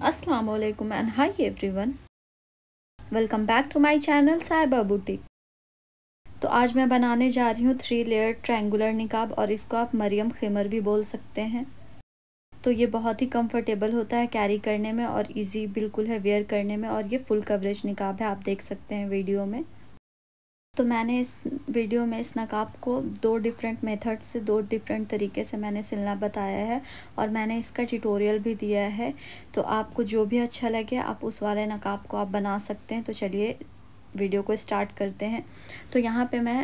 वालेकुम and hi everyone welcome back to my channel Cyber boutique तो आज मैं बनाने जा रही हूँ थ्री लेयर ट्रायंगुलर निकाब और इसको आप मरियम खिमर भी बोल सकते हैं तो ये बहुत ही कंफर्टेबल होता है कैरी करने में और इजी बिल्कुल है वेयर करने में और ये फुल कवरेज निकाब है आप देख सकते हैं वीडियो में तो मैंने इस वीडियो में इस नकाब को दो डिफरेंट मेथड से दो डिफरेंट तरीके से मैंने सिलना बताया है और मैंने इसका ट्यूटोरियल भी दिया है तो आपको जो भी अच्छा लगे आप उस वाले नकाब को आप बना सकते हैं तो चलिए वीडियो को स्टार्ट करते हैं तो यहाँ पे मैं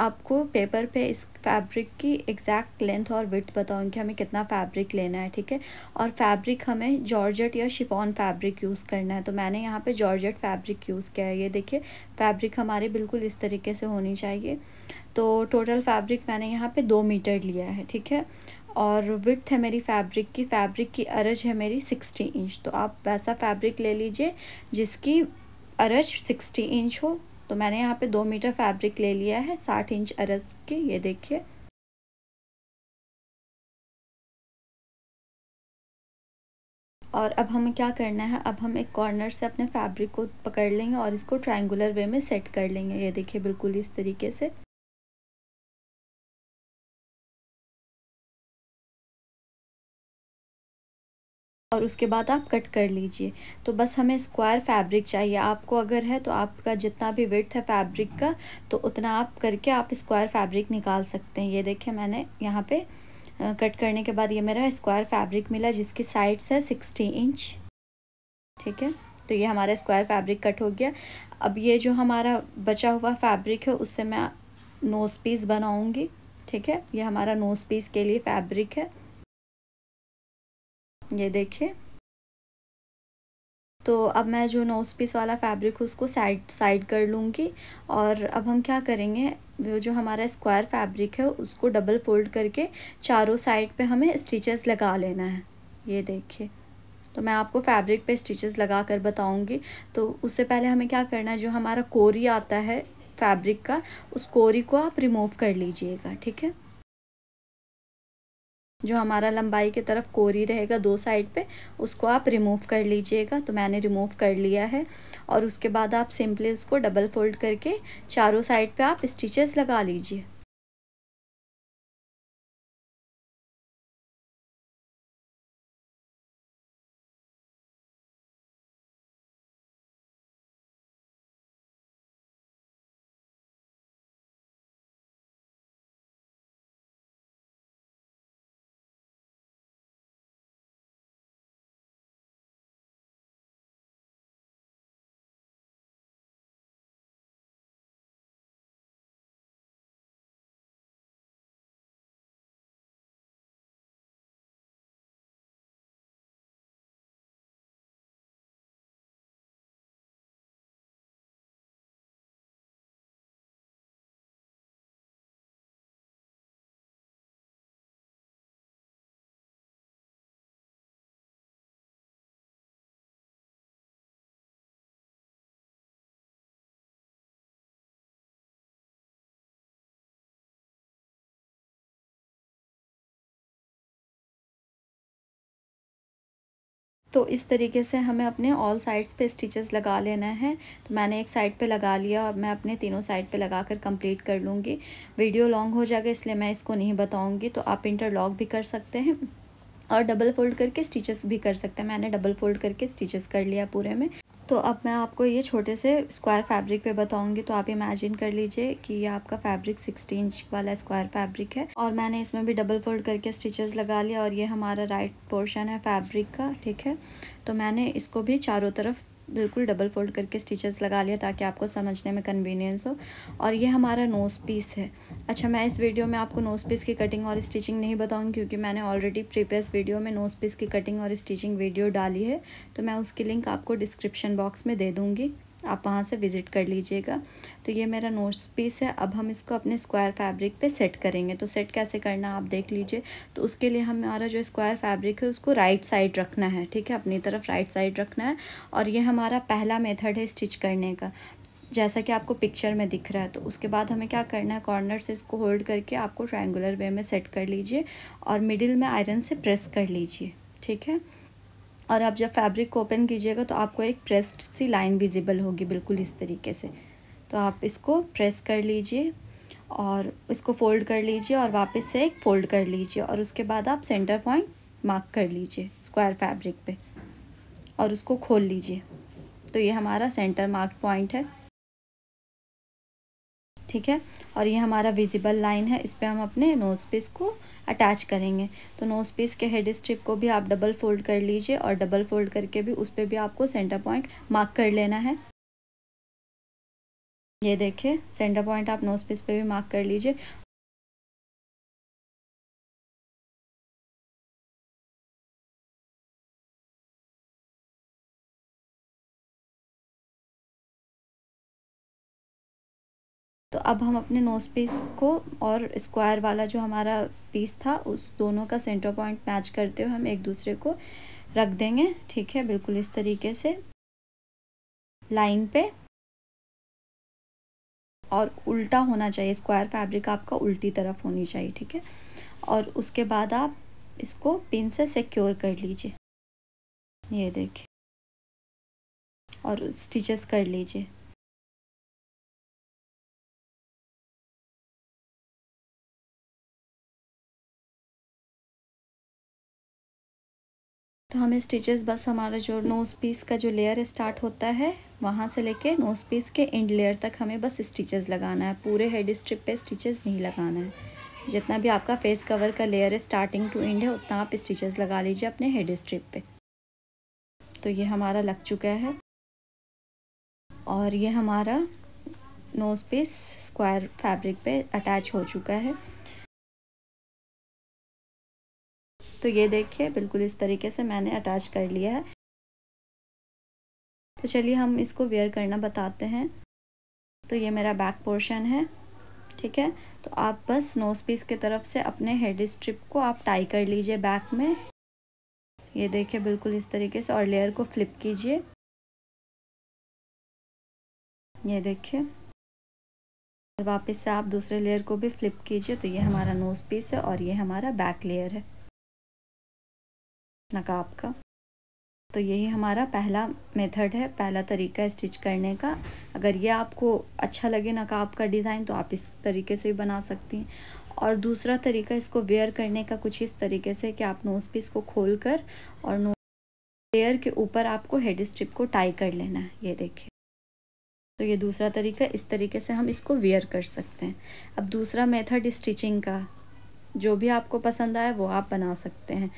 आपको पेपर पे इस फैब्रिक की एग्जैक्ट लेंथ और विथ बताऊँ कि हमें कितना फैब्रिक लेना है ठीक है और फैब्रिक हमें जॉर्जेट या शिफॉन फैब्रिक यूज़ करना है तो मैंने यहाँ पे जॉर्जेट फैब्रिक यूज़ किया है ये देखिए फैब्रिक हमारे बिल्कुल इस तरीके से होनी चाहिए तो टोटल फैब्रिक मैंने यहाँ पर दो मीटर लिया है ठीक है और विथ है मेरी फैब्रिक की फैब्रिक की अरज है मेरी सिक्सटी इंच तो आप वैसा फैब्रिक ले लीजिए जिसकी अरज सिक्सटी इंच हो तो मैंने यहाँ पे दो मीटर फैब्रिक ले लिया है साठ इंच अरस के ये देखिए और अब हमें क्या करना है अब हम एक कॉर्नर से अपने फैब्रिक को पकड़ लेंगे और इसको ट्रायंगुलर वे में सेट कर लेंगे ये देखिए बिल्कुल इस तरीके से और उसके बाद आप कट कर लीजिए तो बस हमें स्क्वायर फैब्रिक चाहिए आपको अगर है तो आपका जितना भी वेट है फैब्रिक का तो उतना आप करके आप स्क्वायर फैब्रिक निकाल सकते हैं ये देखिए मैंने यहाँ पर कट करने के बाद ये मेरा स्क्वायर फैब्रिक मिला जिसकी साइड्स है सिक्सटी इंच ठीक है तो ये हमारा स्क्वायर फैब्रिक कट हो गया अब ये जो हमारा बचा हुआ फैब्रिक है उससे मैं नोज़ पीस बनाऊँगी ठीक है ये हमारा नोज़ पीस के लिए फैब्रिक है ये देखिए तो अब मैं जो नोज़ पीस वाला फैब्रिक उसको साइड साइड कर लूँगी और अब हम क्या करेंगे वो जो हमारा स्क्वायर फैब्रिक है उसको डबल फोल्ड करके चारों साइड पे हमें स्टिचेस लगा लेना है ये देखिए तो मैं आपको फैब्रिक पे स्टिचेस लगा कर बताऊँगी तो उससे पहले हमें क्या करना है जो हमारा कोरी आता है फैब्रिक का उस कोरी को आप रिमूव कर लीजिएगा ठीक है जो हमारा लंबाई की तरफ कोरी रहेगा दो साइड पे उसको आप रिमूव कर लीजिएगा तो मैंने रिमूव कर लिया है और उसके बाद आप सिंपली उसको डबल फोल्ड करके चारों साइड पे आप स्टिचेस लगा लीजिए तो इस तरीके से हमें अपने ऑल साइड्स पे स्टिचेस लगा लेना है तो मैंने एक साइड पे लगा लिया अब मैं अपने तीनों साइड पे लगा कर कम्प्लीट कर लूँगी वीडियो लॉन्ग हो जाएगा इसलिए मैं इसको नहीं बताऊँगी तो आप इंटरलॉक भी कर सकते हैं और डबल फोल्ड करके स्टिचेस भी कर सकते हैं मैंने डबल फोल्ड करके स्टिचेस कर लिया पूरे में तो अब मैं आपको ये छोटे से स्क्वायर फैब्रिक पे बताऊंगी तो आप इमेजिन कर लीजिए कि ये आपका फैब्रिक सिक्सटी इंच वाला स्क्वायर फैब्रिक है और मैंने इसमें भी डबल फोल्ड करके स्टिचेस लगा लिया और ये हमारा राइट पोर्शन है फैब्रिक का ठीक है तो मैंने इसको भी चारों तरफ बिल्कुल डबल फोल्ड करके स्टिचेस लगा लिया ताकि आपको समझने में कन्वीनियंस हो और ये हमारा नोज़ पीस है अच्छा मैं इस वीडियो में आपको नोज़ पीस की कटिंग और स्टिचिंग नहीं बताऊँगी क्योंकि मैंने ऑलरेडी प्रीवियस वीडियो में नोज़ पीस की कटिंग और स्टिचिंग वीडियो डाली है तो मैं उसकी लिंक आपको डिस्क्रिप्शन बॉक्स में दे दूँगी आप वहाँ से विज़िट कर लीजिएगा तो ये मेरा नोट पीस है अब हम इसको अपने स्क्वायर फैब्रिक पे सेट करेंगे तो सेट कैसे करना आप देख लीजिए तो उसके लिए हमारा जो स्क्वायर फैब्रिक है उसको राइट साइड रखना है ठीक है अपनी तरफ राइट साइड रखना है और ये हमारा पहला मेथड है स्टिच करने का जैसा कि आपको पिक्चर में दिख रहा है तो उसके बाद हमें क्या करना है कॉर्नर से इसको होल्ड करके आपको ट्रायंगुलर वे में सेट कर लीजिए और मिडिल में आयरन से प्रेस कर लीजिए ठीक है और आप जब फैब्रिक को ओपन कीजिएगा तो आपको एक प्रेस्ड सी लाइन विजिबल होगी बिल्कुल इस तरीके से तो आप इसको प्रेस कर लीजिए और इसको फोल्ड कर लीजिए और वापस से एक फोल्ड कर लीजिए और उसके बाद आप सेंटर पॉइंट मार्क कर लीजिए स्क्वायर फैब्रिक पे और उसको खोल लीजिए तो ये हमारा सेंटर मार्क पॉइंट है ठीक है और ये हमारा विजिबल लाइन है इस पर हम अपने नोज़ पीस को अटैच करेंगे तो नोज़ पीस के हेड स्ट्रिप को भी आप डबल फोल्ड कर लीजिए और डबल फोल्ड करके भी उस पर भी आपको सेंटर पॉइंट मार्क कर लेना है ये देखिए सेंटर पॉइंट आप नोज पीस पे भी मार्क कर लीजिए तो अब हम अपने नोज़ पीस को और स्क्वायर वाला जो हमारा पीस था उस दोनों का सेंटर पॉइंट मैच करते हुए हम एक दूसरे को रख देंगे ठीक है बिल्कुल इस तरीके से लाइन पे और उल्टा होना चाहिए स्क्वायर फैब्रिक आपका उल्टी तरफ होनी चाहिए ठीक है और उसके बाद आप इसको पिन से सिक्योर कर लीजिए ये देखिए और स्टिचेस कर लीजिए तो हमें स्टिचेस बस हमारा जो नोज़ पीस का जो लेयर स्टार्ट होता है वहाँ से लेके नोज़ पीस के एंड लेयर तक हमें बस स्टिचेस लगाना है पूरे हेड स्ट्रिप पे स्टिचेस नहीं लगाना है जितना भी आपका फेस कवर का लेयर है स्टार्टिंग टू एंड है उतना आप स्टिचेस लगा लीजिए अपने हेड स्ट्रिप पे तो ये हमारा लग चुका है और ये हमारा नोज़ पीस स्क्वायर फैब्रिक पे अटैच हो चुका है तो ये देखिए बिल्कुल इस तरीके से मैंने अटैच कर लिया है तो चलिए हम इसको वेयर करना बताते हैं तो ये मेरा बैक पोर्शन है ठीक है तो आप बस नोज पीस की तरफ से अपने हेड स्ट्रिप को आप टाई कर लीजिए बैक में ये देखिए बिल्कुल इस तरीके से और लेयर को फ्लिप कीजिए ये देखिए और वापस से आप दूसरे लेयर को भी फ्लिप कीजिए तो ये हमारा नोज पीस है और ये हमारा बैक लेयर है नकाब का तो यही हमारा पहला मेथड है पहला तरीका है स्टिच करने का अगर ये आपको अच्छा लगे नकाब का डिज़ाइन तो आप इस तरीके से भी बना सकती हैं और दूसरा तरीका इसको वेयर करने का कुछ इस तरीके से कि आप नोज़ पीस को खोल कर और नोज लेयर के ऊपर आपको हेड स्ट्रिप को टाई कर लेना है ये देखिए तो ये दूसरा तरीका इस तरीके से हम इसको वेयर कर सकते हैं अब दूसरा मेथड स्टिचिंग का जो भी आपको पसंद आए वो आप बना सकते हैं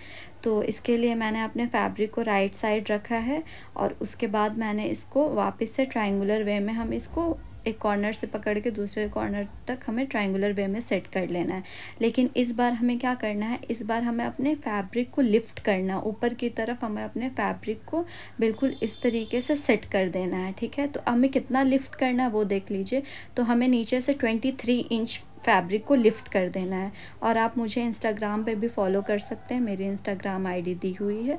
तो इसके लिए मैंने अपने फैब्रिक को राइट साइड रखा है और उसके बाद मैंने इसको वापस से ट्राइंगर वे में हम इसको एक कॉर्नर से पकड़ के दूसरे कॉर्नर तक हमें ट्रायंगुलर वे में सेट कर लेना है लेकिन इस बार हमें क्या करना है इस बार हमें अपने फैब्रिक को लिफ्ट करना ऊपर की तरफ हमें अपने फैब्रिक को बिल्कुल इस तरीके से सेट कर देना है ठीक है तो हमें कितना लिफ्ट करना है वो देख लीजिए तो हमें नीचे से ट्वेंटी थ्री इंच फैब्रिक को लिफ्ट कर देना है और आप मुझे इंस्टाग्राम पे भी फॉलो कर सकते हैं मेरी इंस्टाग्राम आईडी दी हुई है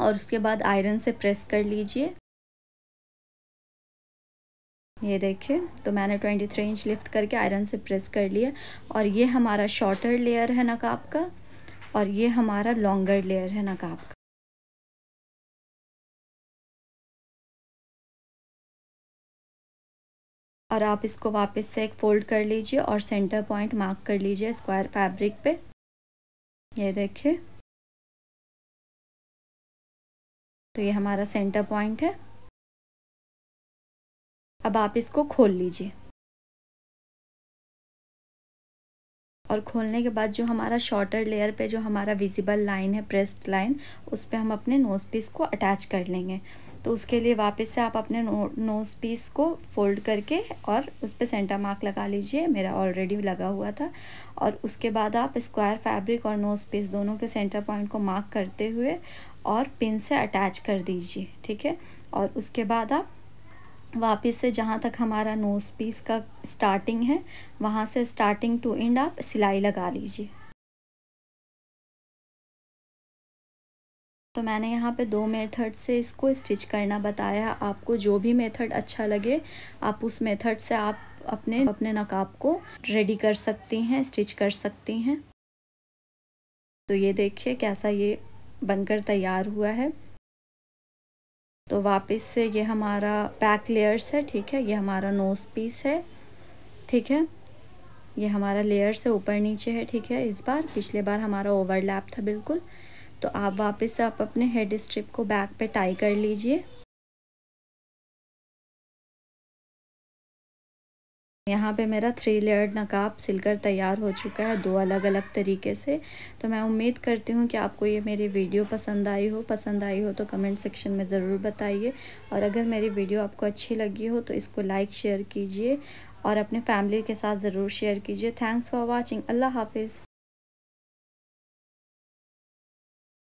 और उसके बाद आयरन से प्रेस कर लीजिए ये देखिए तो मैंने 23 इंच लिफ्ट करके आयरन से प्रेस कर लिया और ये हमारा शॉर्टर लेयर है नकाब का और ये हमारा लॉन्गर लेयर है नकाब का और आप इसको वापस से एक फोल्ड कर लीजिए और सेंटर पॉइंट मार्क कर लीजिए स्क्वायर फैब्रिक पे ये देखिए तो ये हमारा सेंटर पॉइंट है अब आप इसको खोल लीजिए और खोलने के बाद जो हमारा शॉर्टर लेयर पे जो हमारा विजिबल लाइन है प्रेस्ड लाइन उस पर हम अपने नोज पीस को अटैच कर लेंगे तो उसके लिए वापस से आप अपने नो, नोज़ पीस को फोल्ड करके और उस पर सेंटर मार्क लगा लीजिए मेरा ऑलरेडी लगा हुआ था और उसके बाद आप स्क्वायर फैब्रिक और नोज़ पीस दोनों के सेंटर पॉइंट को मार्क करते हुए और पिन से अटैच कर दीजिए ठीक है और उसके बाद आप वापस से जहाँ तक हमारा नोज़ पीस का स्टार्टिंग है वहाँ से स्टार्टिंग टू एंड आप सिलाई लगा लीजिए तो मैंने यहाँ पे दो मेथड से इसको स्टिच करना बताया आपको जो भी मेथड अच्छा लगे आप उस मेथड से आप अपने अपने नकाब को रेडी कर सकती हैं स्टिच कर सकती हैं तो ये देखिए कैसा ये बनकर तैयार हुआ है तो वापस से ये हमारा बैक लेयर्स है ठीक है ये हमारा नोज पीस है ठीक है ये हमारा लेयर से ऊपर नीचे है ठीक है इस बार पिछले बार हमारा ओवरलैप था बिल्कुल तो आप वापस आप अपने हेड स्ट्रिप को बैक पे टाई कर लीजिए यहाँ पे मेरा थ्री लेयर्ड नकाब सिलकर तैयार हो चुका है दो अलग अलग तरीके से तो मैं उम्मीद करती हूँ कि आपको ये मेरी वीडियो पसंद आई हो पसंद आई हो तो कमेंट सेक्शन में ज़रूर बताइए और अगर मेरी वीडियो आपको अच्छी लगी हो तो इसको लाइक शेयर कीजिए और अपने फैमिली के साथ ज़रूर शेयर कीजिए थैंक्स फॉर वॉचिंग अल्लाह हाफिज़